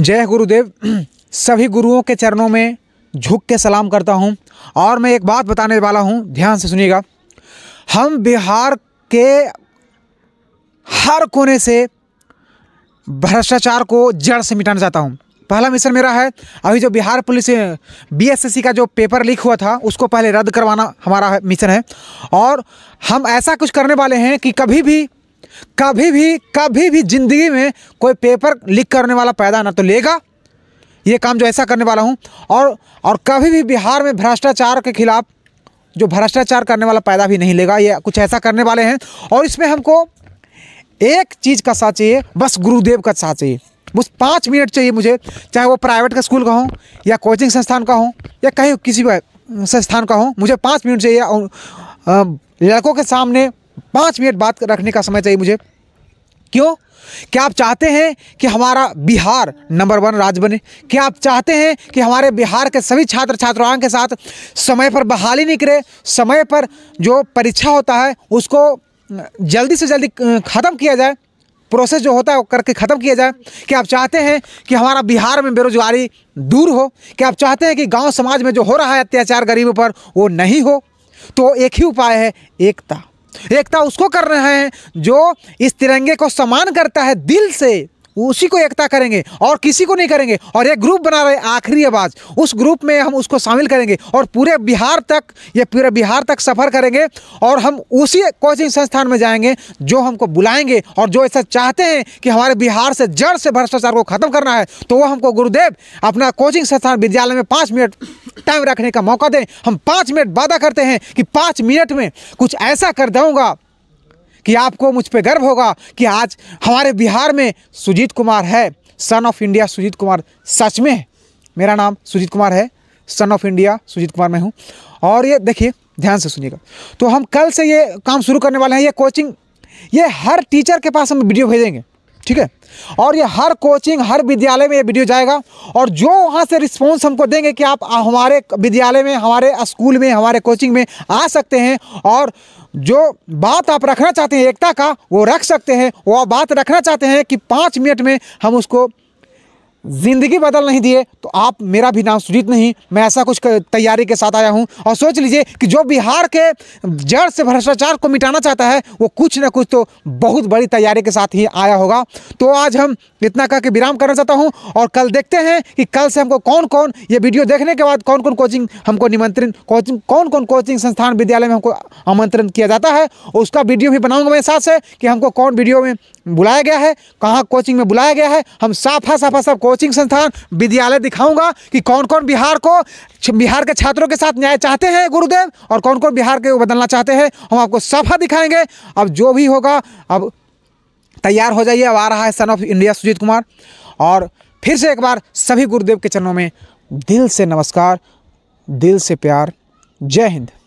जय गुरुदेव सभी गुरुओं के चरणों में झुक के सलाम करता हूँ और मैं एक बात बताने वाला हूँ ध्यान से सुनिएगा हम बिहार के हर कोने से भ्रष्टाचार को जड़ से मिटाना चाहता हूँ पहला मिशन मेरा है अभी जो बिहार पुलिस बीएसएससी का जो पेपर लीक हुआ था उसको पहले रद्द करवाना हमारा मिशन है और हम ऐसा कुछ करने वाले हैं कि कभी भी कभी भी कभी भी ज़िंदगी में कोई पेपर लीक करने वाला पैदा ना तो लेगा ये काम जो ऐसा करने वाला हूँ और और कभी भी बिहार में भ्रष्टाचार के खिलाफ़ जो भ्रष्टाचार करने वाला पैदा भी नहीं लेगा ये कुछ ऐसा करने वाले हैं और इसमें हमको एक चीज़ का साथ चाहिए बस गुरुदेव का साथ चाहिए बस पाँच मिनट चाहिए मुझे चाहे वो प्राइवेट का स्कूल का हो या कोचिंग संस्थान का हो या कहीं किसी भी संस्थान का हो मुझे पाँच मिनट चाहिए और लड़कों के सामने पाँच मिनट बात रखने का समय चाहिए मुझे क्यों क्या आप चाहते हैं कि हमारा बिहार नंबर वन राज्य बने क्या आप चाहते हैं कि हमारे बिहार के सभी छात्र छात्राओं के साथ समय पर बहाली निकले समय पर जो परीक्षा होता है उसको जल्दी से जल्दी ख़त्म किया जाए प्रोसेस जो होता है वो करके ख़त्म किया जाए कि आप चाहते हैं कि हमारा बिहार में बेरोजगारी दूर हो कि आप चाहते हैं कि गांव समाज में जो हो रहा है अत्याचार गरीबों पर वो नहीं हो तो एक ही उपाय है एकता एकता उसको कर रहे हैं जो इस तिरंगे को समान करता है दिल से उसी को एकता करेंगे और किसी को नहीं करेंगे और एक ग्रुप बना रहे आखिरी आवाज़ उस ग्रुप में हम उसको शामिल करेंगे और पूरे बिहार तक ये पूरे बिहार तक सफ़र करेंगे और हम उसी कोचिंग संस्थान में जाएंगे जो हमको बुलाएंगे और जो ऐसा चाहते हैं कि हमारे बिहार से जड़ से भ्रष्टाचार को ख़त्म करना है तो वो हमको गुरुदेव अपना कोचिंग संस्थान विद्यालय में पाँच मिनट टाइम रखने का मौका दें हम पाँच मिनट वादा करते हैं कि पाँच मिनट में कुछ ऐसा कर दूँगा कि आपको मुझ पर गर्व होगा कि आज हमारे बिहार में सुजीत कुमार है son of India Sujeet Kumar सच में मेरा नाम सुजीत कुमार है son of India Sujeet Kumar मैं हूँ और ये देखिए ध्यान से सुनिएगा तो हम कल से ये काम शुरू करने वाले हैं ये कोचिंग ये हर टीचर के पास हम वीडियो भेजेंगे ठीक है और ये हर कोचिंग हर विद्यालय में ये वीडियो जाएगा और जो वहाँ से रिस्पॉन्स हमको देंगे कि आप हमारे विद्यालय में हमारे स्कूल में हमारे कोचिंग में आ सकते हैं और जो बात आप रखना चाहते हैं एकता का वो रख सकते हैं वो बात रखना चाहते हैं कि पाँच मिनट में हम उसको ज़िंदगी बदल नहीं दिए तो आप मेरा भी नाम सुजीत नहीं मैं ऐसा कुछ तैयारी के साथ आया हूँ और सोच लीजिए कि जो बिहार के जड़ से भ्रष्टाचार को मिटाना चाहता है वो कुछ ना कुछ तो बहुत बड़ी तैयारी के साथ ही आया होगा तो आज हम इतना कह के विराम करना चाहता हूँ और कल देखते हैं कि कल से हमको कौन कौन ये वीडियो देखने के बाद कौन कौन कोचिंग हमको निमंत्रण कोचिंग कौन कौन कोचिंग संस्थान विद्यालय में हमको आमंत्रण किया जाता है उसका वीडियो भी बनाऊँगा मेरे साथ से कि हमको कौन वीडियो में बुलाया गया है कहाँ कोचिंग में बुलाया गया है हम साफा साफा सब कोच कोचिंग संस्थान विद्यालय दिखाऊंगा कि कौन कौन बिहार को बिहार के छात्रों के साथ न्याय चाहते हैं गुरुदेव और कौन कौन बिहार के बदलना चाहते हैं हम आपको सफा दिखाएंगे अब जो भी होगा अब तैयार हो जाइए अब आ रहा है son of India Sujeet Kumar और फिर से एक बार सभी गुरुदेव के चरणों में दिल से नमस्कार दिल से प्यार जय हिंद